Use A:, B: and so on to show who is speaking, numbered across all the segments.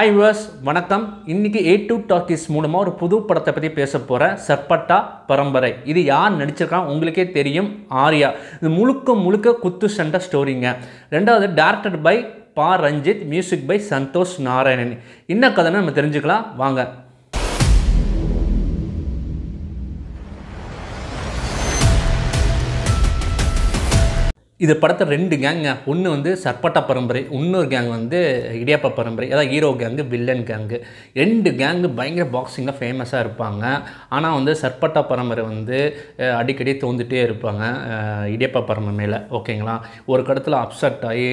A: ஐ verse வணக்கம் இன்னைக்கு ஏ two talkies மூலமாக ஒரு புது படத்தை பற்றி பேச போகிற சர்பட்டா பரம்பரை இது யார் நடிச்சிருக்கான் உங்களுக்கே தெரியும் ஆர்யா இது முழுக்க முழுக்க குத்து சண்டை ஸ்டோரிங்க ரெண்டாவது directed by Pa Ranjith music by Santhosh Narayanan என்ன கதைன்னு நம்ம தெரிஞ்சுக்கலாம் வாங்க இது படத்தை ரெண்டு கேங்க ஒன்று வந்து சர்பட்டா பரம்பரை இன்னொரு கேங் வந்து இடியாப்பா பரம்பரை அதாவது ஹீரோ கேங்கு வில்லன் கேங்கு ரெண்டு கேங்கு பயங்கர பாக்ஸிங்கில் ஃபேமஸாக இருப்பாங்க ஆனால் வந்து சர்பட்டா பரம்பரை வந்து அடிக்கடி தோந்துட்டே இருப்பாங்க இடியப்பா பரம்பரை மேலே ஓகேங்களா ஒரு கடத்தில் அப்செட் ஆகி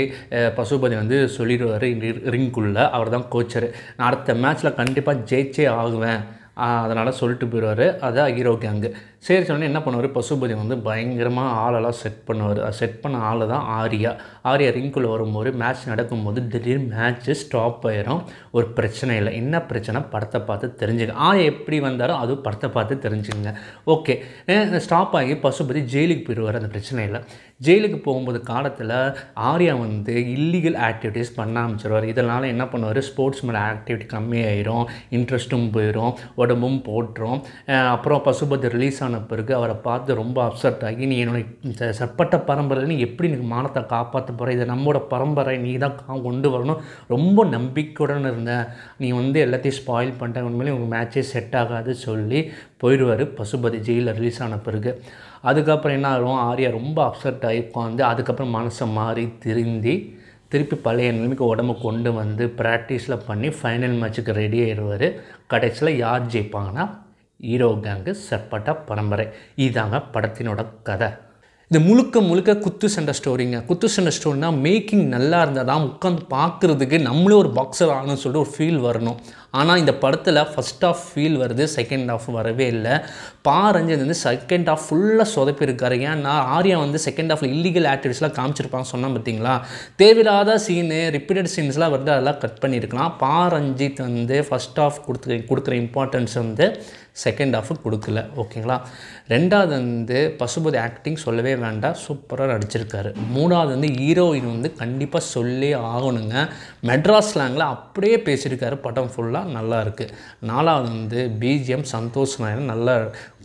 A: பசுபதி வந்து சொல்லிடுவார் ரிங்குள்ளே அவர் தான் கோச்சர் நான் அடுத்த மேட்ச்சில் கண்டிப்பாக ஜெயிச்சே ஆகுவேன் அதனால் சொல்லிட்டு போயிடுவார் அதான் ஹீரோ கேங்கு சரி சொன்னே என்ன பண்ணுவார் பசுபதி வந்து பயங்கரமாக ஆளெல்லாம் செட் பண்ணுவார் செட் பண்ண ஆள் தான் ஆரியா ஆரியா ரிங்குள்ளே வரும்போது மேட்ச் நடக்கும்போது திடீர் மேட்ச்சு ஸ்டாப் ஆயிரும் ஒரு பிரச்சனை இல்லை என்ன பிரச்சனை படத்தை பார்த்து தெரிஞ்சுங்க ஆயா எப்படி வந்தாரோ அது படத்தை பார்த்து தெரிஞ்சுங்க ஓகே ஸ்டாப் ஆகி பசுபதி ஜெயிலுக்கு போயிடுவார் அந்த பிரச்சனை இல்லை ஜெயிலுக்கு போகும்போது காலத்தில் ஆரியா வந்து இல்லீகல் ஆக்டிவிட்டீஸ் பண்ண ஆரம்பிச்சிருவார் இதனால் என்ன பண்ணுவார் ஸ்போர்ட்ஸ் மேலே ஆக்டிவிட்டி கம்மியாயிரும் இன்ட்ரெஸ்ட்டும் போயிடும் உடம்பும் போட்டுரும் அப்புறம் பசுபதி ரிலீஸ் ஆன ஆன பிறகு அவரை பார்த்து ரொம்ப அப்செட் ஆகி நீ என்னுடைய சற்பட்ட பரம்பரையில் நீ எப்படி நீ மானத்தை காப்பாற்ற போகிற இதை நம்மளோட பரம்பரை நீ தான் கொண்டு வரணும் ரொம்ப நம்பிக்கையுடன் இருந்தேன் நீ வந்து எல்லாத்தையும் ஸ்பாயில் பண்ணிட்டேன் உண்மையிலே உங்கள் மேட்சே செட் ஆகாது சொல்லி போயிடுவார் பசுபதி ஜெயிலில் ரிலீஸ் ஆன பிறகு அதுக்கப்புறம் என்ன ஆகும் ஆரியா ரொம்ப அப்செட் ஆகி உட்காந்து அதுக்கப்புறம் மனசை மாறி திருந்தி திருப்பி பழைய நிலைமைக்கு உடம்பு கொண்டு வந்து ப்ராக்டிஸில் பண்ணி ஃபைனல் மேட்ச்சுக்கு ரெடி ஆயிடுவார் கடைசியில் யார் ஜெயிப்பாங்கன்னா ஹீரோ கேங்கு செப்பட்ட பரம்பரை இதாங்க படத்தினோட கதை இந்த முழுக்க முழுக்க குத்து சண்டை ஸ்டோரிங்க குத்து சண்டை ஸ்டோரினா மேக்கிங் நல்லா இருந்தால் தான் உட்காந்து பார்க்குறதுக்கு நம்மளே ஒரு பாக்ஸர் ஆகணும்னு சொல்லிட்டு ஒரு ஃபீல் வரணும் ஆனால் இந்த படத்தில் ஃபஸ்ட் ஆஃப் ஃபீல் வருது செகண்ட் ஆஃப் வரவே இல்லை பா ரஞ்சன் வந்து செகண்ட் ஆஃப் ஃபுல்லாக சொதப்பிருக்காரு ஏன்னா ஆர்யா வந்து செகண்ட் ஆஃபில் இல்லீகல் ஆக்டிவிட்டிஸ்லாம் காமிச்சிருப்பாங்க சொன்னால் பார்த்தீங்களா தேவையில்லாத சீனு ரிப்பீட்டட் சீன்ஸ்லாம் வருது அதெல்லாம் கட் பண்ணியிருக்கலாம் பா ரஞ்சித் வந்து ஃபஸ்ட் ஆஃப் கொடுத்து கொடுக்குற இம்பார்ட்டன்ஸ் வந்து செகண்ட் ஆஃபு கொடுக்கல ஓகேங்களா ரெண்டாவது வந்து பசுபதி ஆக்டிங் சொல்லவே வேண்டாம் சூப்பராக நடிச்சிருக்காரு மூணாவது வந்து ஹீரோயின் வந்து கண்டிப்பாக சொல்லி ஆகணுங்க மெட்ராஸ் அப்படியே பேசியிருக்காரு படம் ஃபுல்லாக பாடலாம் நல்லா இருக்குது நாலாவது வந்து பிஜிஎம் சந்தோஷ் நாயன் நல்லா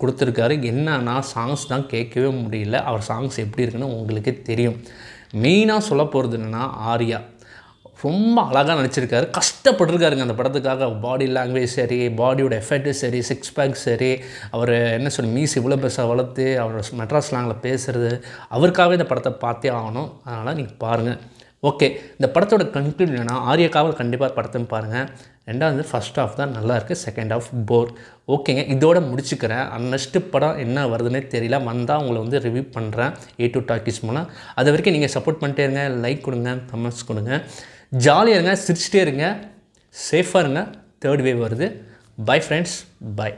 A: கொடுத்துருக்காரு என்னன்னா சாங்ஸ் தான் கேட்கவே முடியல அவர் சாங்ஸ் எப்படி இருக்குன்னு உங்களுக்கு தெரியும் மெயினாக சொல்ல போகிறது என்னென்னா ஆர்யா ரொம்ப அழகாக நடிச்சிருக்காரு கஷ்டப்பட்டிருக்காருங்க அந்த படத்துக்காக பாடி லாங்குவேஜ் சரி பாடியோட எஃபெக்ட் சரி சிக்ஸ் பேக் சரி அவர் என்ன சொல்லி மீஸ் இவ்வளோ பெருசாக வளர்த்து அவரோட மெட்ராஸ் லாங்கில் பேசுகிறது அவருக்காகவே இந்த படத்தை பார்த்தே ஆகணும் அதனால் நீங்கள் பாருங்கள் ஓகே இந்த படத்தோட கன்க்ளூட் என்னென்னா ஆரிய காவல் கண்டிப்பாக படத்தை பாருங்கள் ரெண்டாவது ஃபஸ்ட் ஆஃப் தான் நல்லா இருக்குது செகண்ட் ஆஃப் போர் ஓகேங்க இதோட முடிச்சுக்கிறேன் நெக்ஸ்ட்டு படம் என்ன வருதுன்னே தெரியல வந்தால் உங்களை வந்து ரிவ்யூ பண்ணுறேன் ஏ டு டாக்கிஸ் மூலம் அது வரைக்கும் நீங்கள் சப்போர்ட் பண்ணிட்டே இருங்க லைக் கொடுங்க கமெண்ட்ஸ் கொடுங்க ஜாலியாக இருங்க சிரிச்சிட்டே இருங்க சேஃபாக இருங்க தேர்ட் வேவ் வருது பை ஃப்ரெண்ட்ஸ் பை